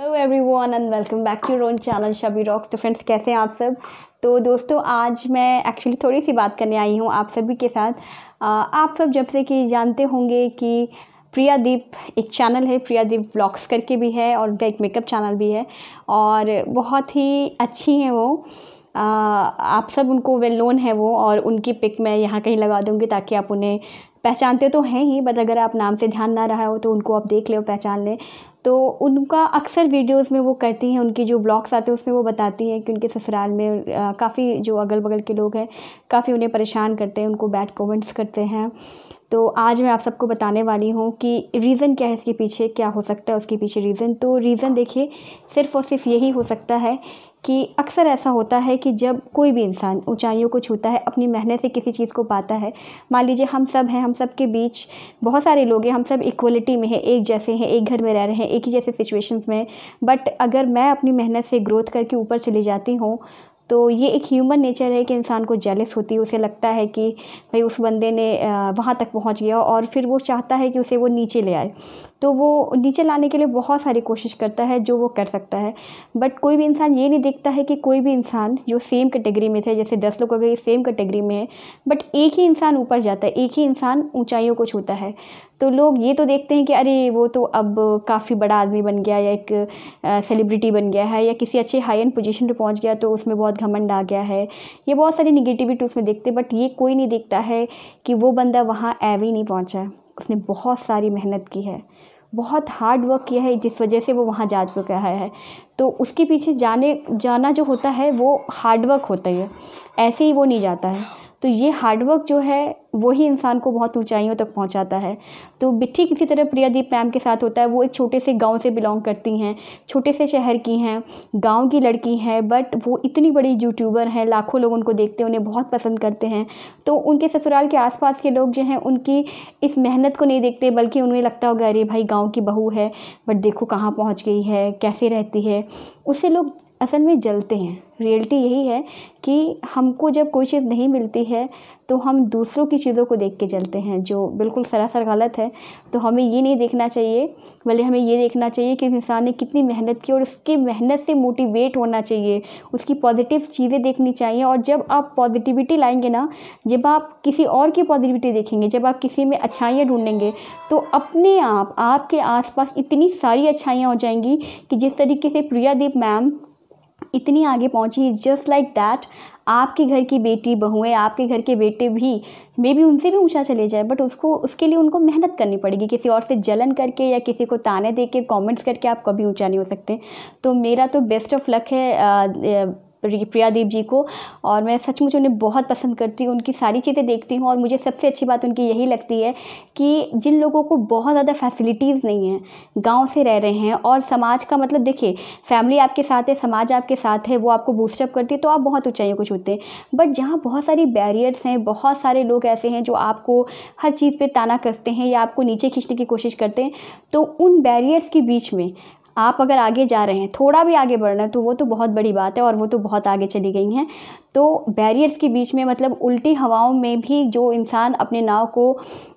hello everyone and welcome back to रोन channel शबी रॉक्स तो फ्रेंड्स कैसे हैं आप सब तो दोस्तों आज मैं एक्चुअली थोड़ी सी बात करने आई हूँ आप सभी के साथ आप सब जब से कि जानते होंगे कि प्रियादीप एक चैनल है प्रियादीप ब्लॉग्स करके भी है और उनका एक मेकअप चैनल भी है और बहुत ही अच्छी हैं वो आप सब उनको वेल नोन है वो और उनकी पिक मैं यहाँ कहीं लगा दूँगी ताकि आप उन्हें पहचानते तो हैं ही बट अगर आप नाम से ध्यान ना रहा हो तो उनको आप देख लें पहचान लें तो उनका अक्सर वीडियोस में वो करती हैं उनकी जो ब्लॉग्स आते हैं उसमें वो बताती हैं कि उनके ससुराल में काफ़ी जो अगल बगल के लोग हैं काफ़ी उन्हें परेशान करते हैं उनको बैड कमेंट्स करते हैं तो आज मैं आप सबको बताने वाली हूँ कि रीज़न क्या है इसके पीछे क्या हो सकता है उसके पीछे रीज़न तो रीज़न देखिए सिर्फ और सिर्फ यही हो सकता है कि अक्सर ऐसा होता है कि जब कोई भी इंसान ऊंचाइयों को छूता है अपनी मेहनत से किसी चीज़ को पाता है मान लीजिए हम सब हैं हम सब के बीच बहुत सारे लोग हैं हम सब इक्वलिटी में हैं एक जैसे हैं एक घर में रह रहे हैं एक ही जैसे सिचुएशंस में बट अगर मैं अपनी मेहनत से ग्रोथ करके ऊपर चली जाती हूँ तो ये एक ह्यूमन नेचर है कि इंसान को जेलस होती है उसे लगता है कि भाई उस बंदे ने वहाँ तक पहुँच गया और फिर वो चाहता है कि उसे वो नीचे ले आए तो वो नीचे लाने के लिए बहुत सारी कोशिश करता है जो वो कर सकता है बट कोई भी इंसान ये नहीं देखता है कि कोई भी इंसान जो सेम कैटेगरी में थे जैसे दस लोग अगर सेम कैटेगरी में है बट एक ही इंसान ऊपर जाता है एक ही इंसान ऊंचाइयों को छूता है तो लोग ये तो देखते हैं कि अरे वो तो अब काफ़ी बड़ा आदमी बन गया या एक सेलिब्रिटी बन गया है या किसी अच्छे हाई एंड पोजिशन पर पहुँच गया तो उसमें बहुत घमंड आ गया है ये बहुत सारी निगेटिविटी उसमें देखते बट ये कोई नहीं देखता है कि वो बंदा वहाँ ऐवे नहीं पहुँचा उसने बहुत सारी मेहनत की है बहुत हार्ड वर्क किया है जिस वजह से वो वहाँ जा चुका है तो उसके पीछे जाने जाना जो होता है वो हार्ड वर्क होता है ऐसे ही वो नहीं जाता है तो ये हार्डवर्क जो है वही इंसान को बहुत ऊंचाइयों तक पहुंचाता है तो ठीक इसी तरह प्रियादीप मैम के साथ होता है वो एक छोटे से गांव से बिलोंग करती हैं छोटे से शहर की हैं गांव की लड़की हैं बट वो इतनी बड़ी यूट्यूबर हैं लाखों लोग उनको देखते हैं उन्हें बहुत पसंद करते हैं तो उनके ससुराल के आस के लोग जो हैं उनकी इस मेहनत को नहीं देखते बल्कि उन्हें लगता होगा अरे भाई गाँव की बहू है बट देखो कहाँ पहुँच गई है कैसे रहती है उससे लोग असल में जलते हैं रियलिटी यही है कि हमको जब कोई चीज़ नहीं मिलती है तो हम दूसरों की चीज़ों को देख के चलते हैं जो बिल्कुल सरासर गलत है तो हमें ये नहीं देखना चाहिए बल्कि हमें ये देखना चाहिए कि इंसान ने कितनी मेहनत की और उसकी मेहनत से मोटिवेट होना चाहिए उसकी पॉजिटिव चीज़ें देखनी चाहिए और जब आप पॉजिटिविटी लाएंगे ना जब आप किसी और की पॉजिटिविटी देखेंगे जब आप किसी में अच्छाइयाँ ढूंढेंगे तो अपने आप आपके आसपास इतनी सारी अच्छाइयाँ हो जाएंगी कि जिस तरीके से प्रियादीप मैम इतनी आगे पहुंची जस्ट लाइक दैट आपके घर की बेटी बहुएं आपके घर के बेटे भी मे भी उनसे भी ऊंचा चले जाए बट उसको उसके लिए उनको मेहनत करनी पड़ेगी किसी और से जलन करके या किसी को ताने दे के कॉमेंट्स करके आप कभी ऊंचा नहीं हो सकते तो मेरा तो बेस्ट ऑफ लक है आ, आ, प्रिया देव जी को और मैं सचमुच उन्हें बहुत पसंद करती हूँ उनकी सारी चीज़ें देखती हूँ और मुझे सबसे अच्छी बात उनकी यही लगती है कि जिन लोगों को बहुत ज़्यादा फैसिलिटीज़ नहीं हैं गांव से रह रहे हैं और समाज का मतलब देखिए फैमिली आपके साथ है समाज आपके साथ है वो आपको बूस्टअप करती है तो आप बहुत ऊँचाइयों को छूते हैं बट जहाँ बहुत सारी बैरियर्स हैं बहुत सारे लोग ऐसे हैं जो आपको हर चीज़ पर ताना कसते हैं या आपको नीचे खींचने की कोशिश करते हैं तो उन बैरियर्स के बीच में आप अगर आगे जा रहे हैं थोड़ा भी आगे बढ़ रहे हैं तो वो तो बहुत बड़ी बात है और वो तो बहुत आगे चली गई हैं तो बैरियर्स के बीच में मतलब उल्टी हवाओं में भी जो इंसान अपने नाव को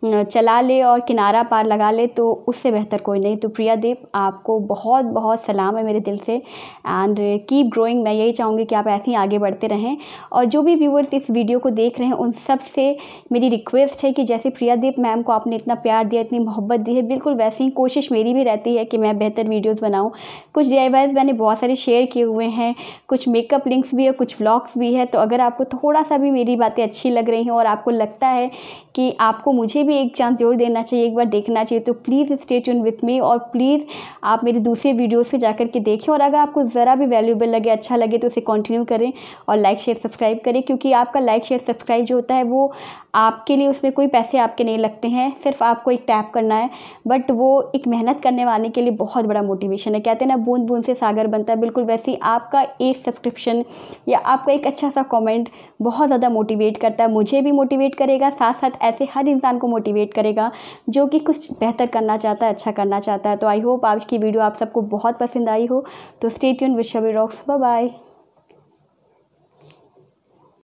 चला ले और किनारा पार लगा ले तो उससे बेहतर कोई नहीं तो प्रिया देव आपको बहुत बहुत सलाम है मेरे दिल से एंड कीप ग्रोइंग मैं यही चाहूँगी कि आप ऐसे ही आगे बढ़ते रहें और जो भी व्यूवर्स इस वीडियो को देख रहे हैं उन सब से मेरी रिक्वेस्ट है कि जैसे प्रियादीप मैम को आपने इतना प्यार दिया इतनी मोहब्बत दी है बिल्कुल वैसे ही कोशिश मेरी भी रहती है कि मैं बेहतर वीडियोज़ बनाऊँ कुछ डी मैंने बहुत सारे शेयर किए हुए हैं कुछ मेकअप लिंक्स भी है कुछ व्लॉग्स भी है तो अगर आपको थोड़ा सा भी मेरी बातें अच्छी लग रही हैं और आपको लगता है कि आपको मुझे भी एक चांस जोर देना चाहिए एक बार देखना चाहिए तो please stay tune with me और प्लीज़ आप मेरे दूसरे वीडियोज़ पर जाकर के देखें और अगर आपको ज़रा भी वैल्यूबल लगे अच्छा लगे तो उसे कंटिन्यू करें और लाइक शेयर सब्सक्राइब करें क्योंकि आपका लाइक शेयर सब्सक्राइब जो होता है वो आपके लिए उसमें कोई पैसे आपके नहीं लगते हैं सिर्फ आपको एक टैप करना है बट वो एक मेहनत करने वाले के लिए बहुत बड़ा मोटिवेशन सब्सक्रिप्शन है कहते हैं ना बूंद बूंद से सागर बनता है बिल्कुल वैसे ही आपका एक सब्सक्रिप्शन या आपका एक अच्छा सा कमेंट बहुत ज़्यादा मोटिवेट करता है मुझे भी मोटिवेट करेगा साथ साथ ऐसे हर इंसान को मोटिवेट करेगा जो कि कुछ बेहतर करना चाहता है अच्छा करना चाहता है तो आई होप आज की वीडियो आप सबको बहुत पसंद आई हो तो स्टेट यून रॉक्स बाय